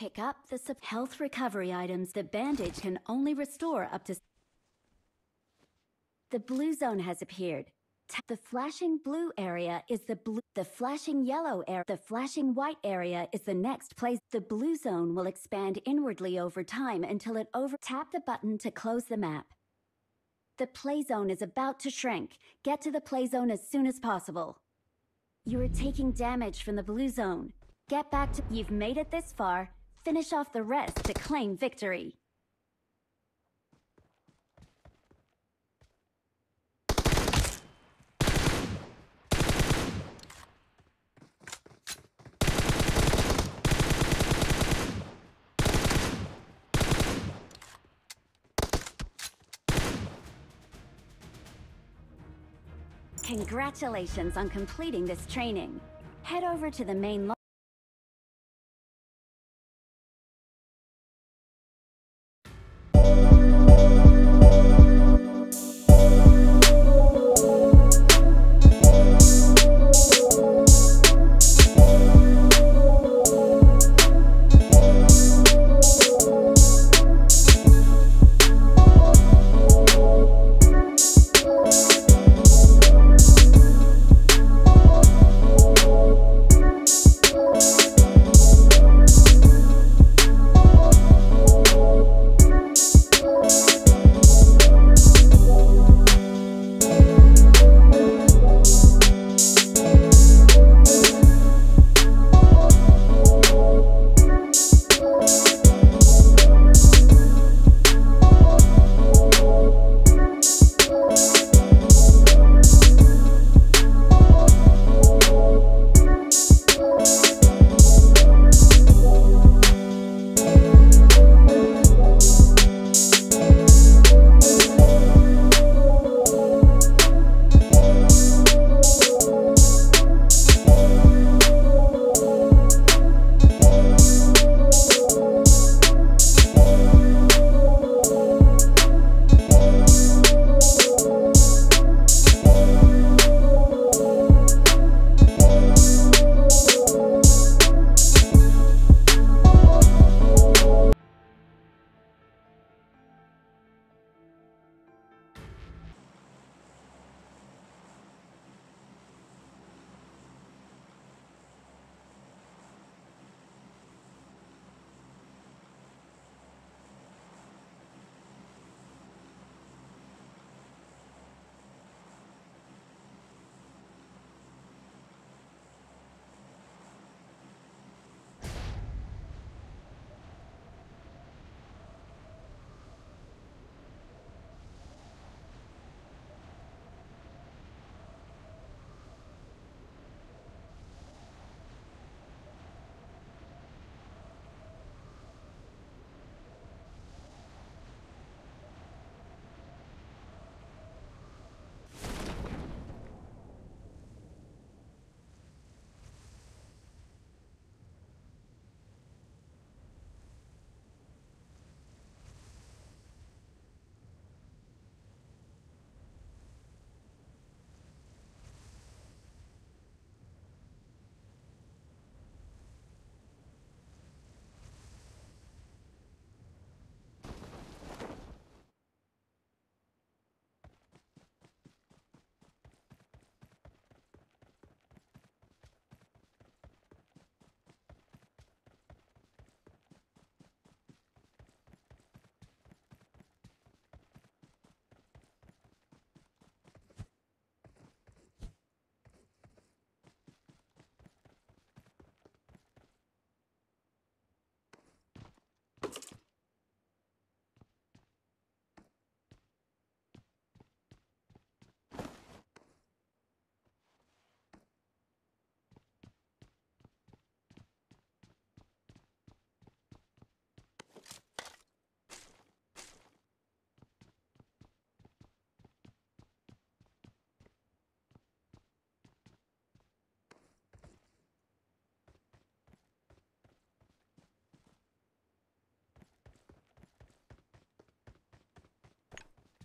Pick up the health recovery items. The bandage can only restore up to... The blue zone has appeared. the flashing blue area is the blue... The flashing yellow area... The flashing white area is the next place. The blue zone will expand inwardly over time until it over... Tap the button to close the map. The play zone is about to shrink. Get to the play zone as soon as possible. You are taking damage from the blue zone. Get back to... You've made it this far. Finish off the rest to claim victory. Congratulations on completing this training. Head over to the main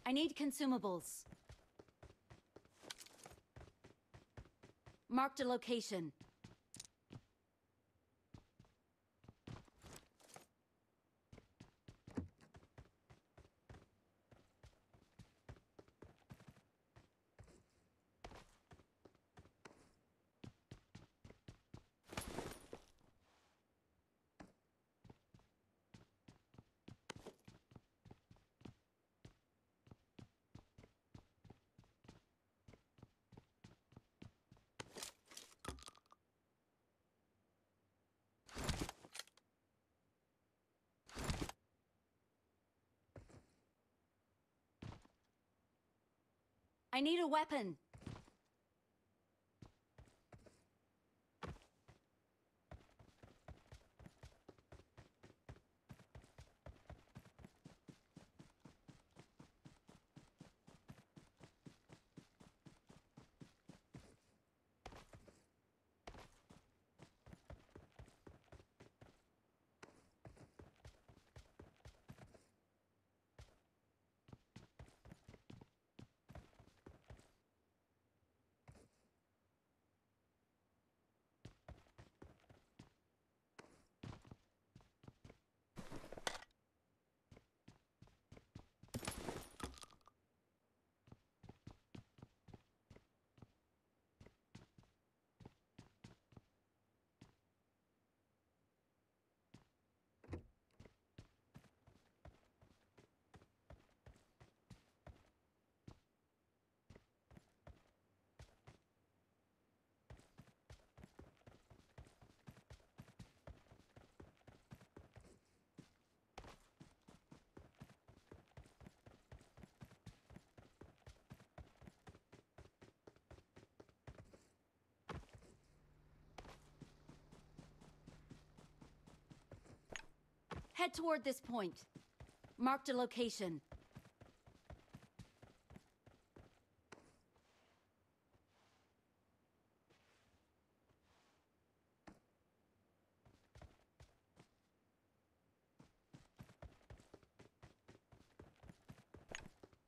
I need consumables. Marked a location. I need a weapon. Head toward this point. Marked a location.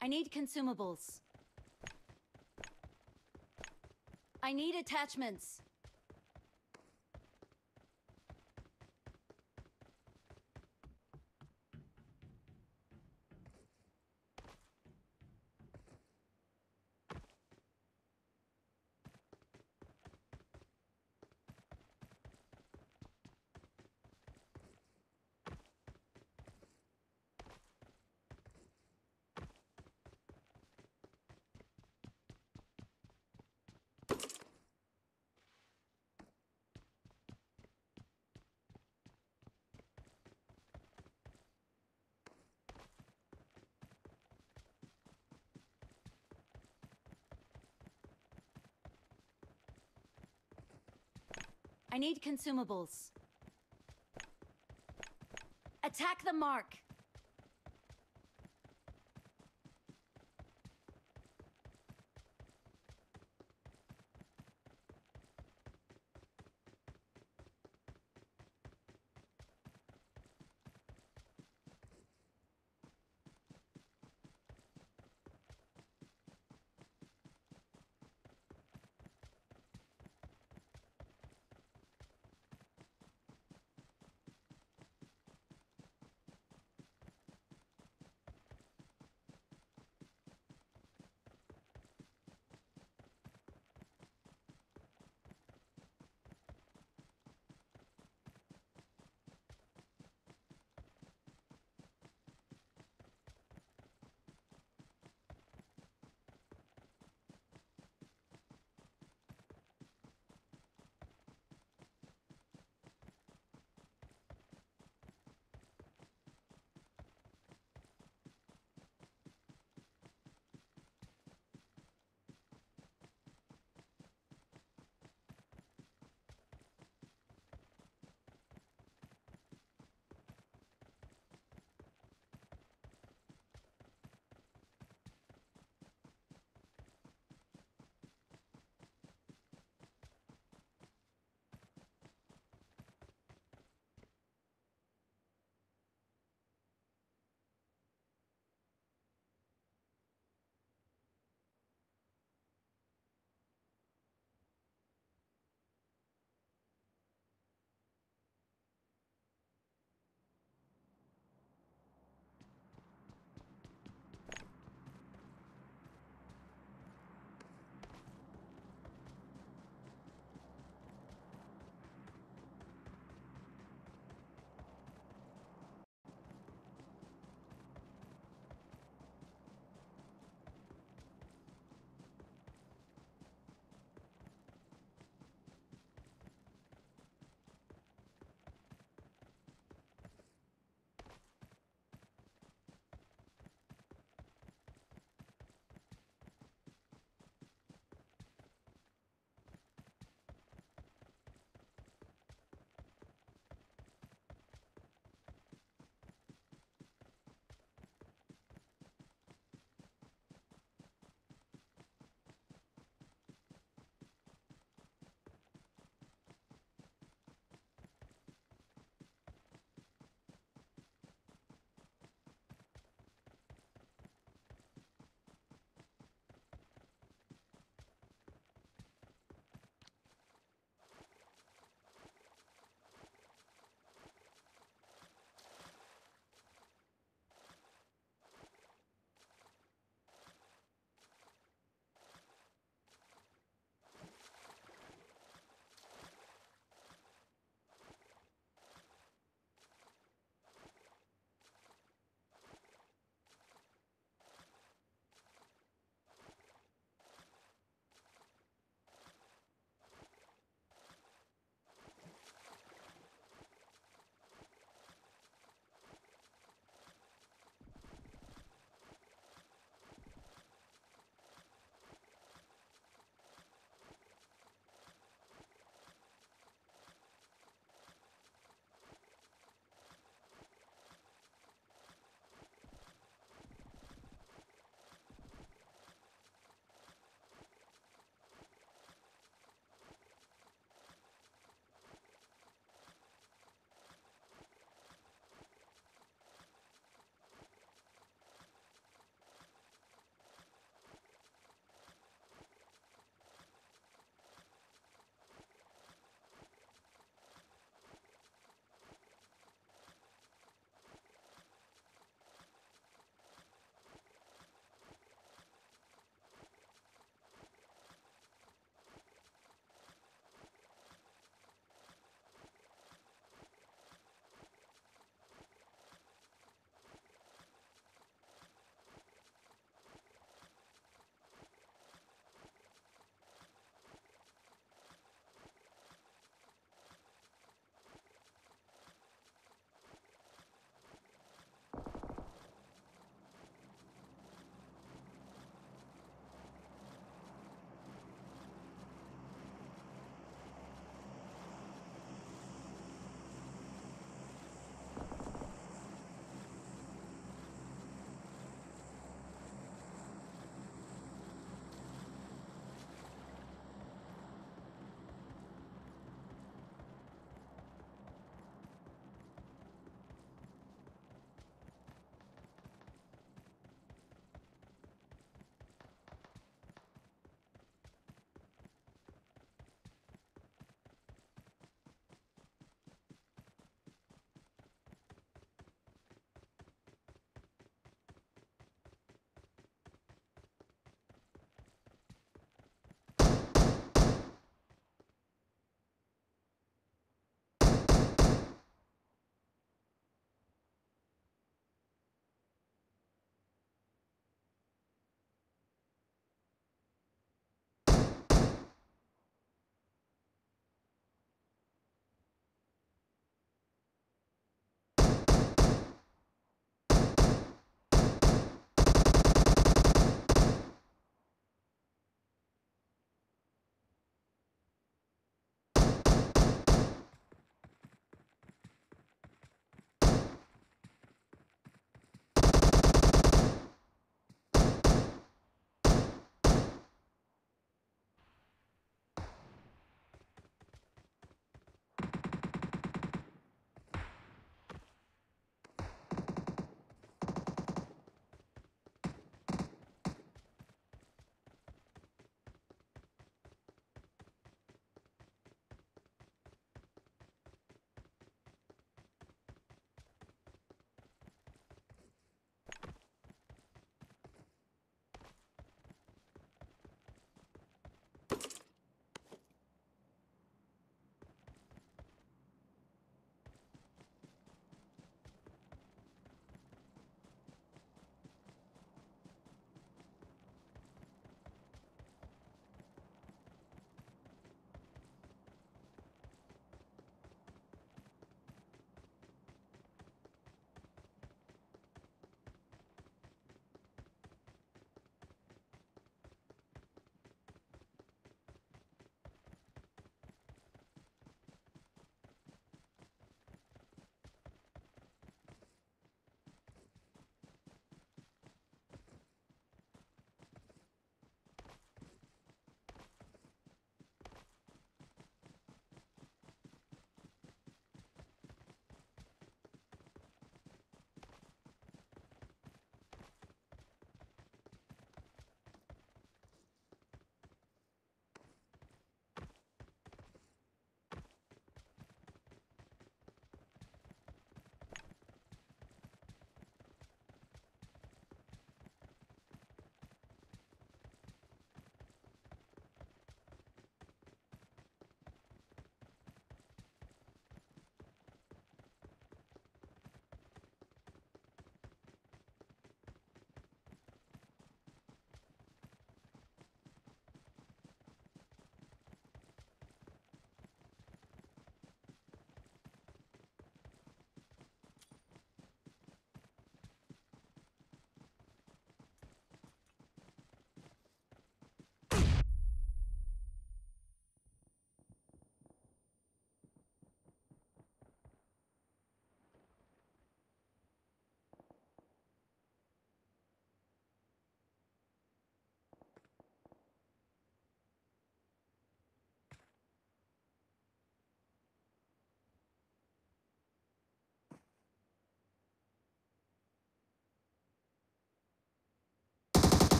I need consumables. I need attachments. I need consumables. Attack the mark.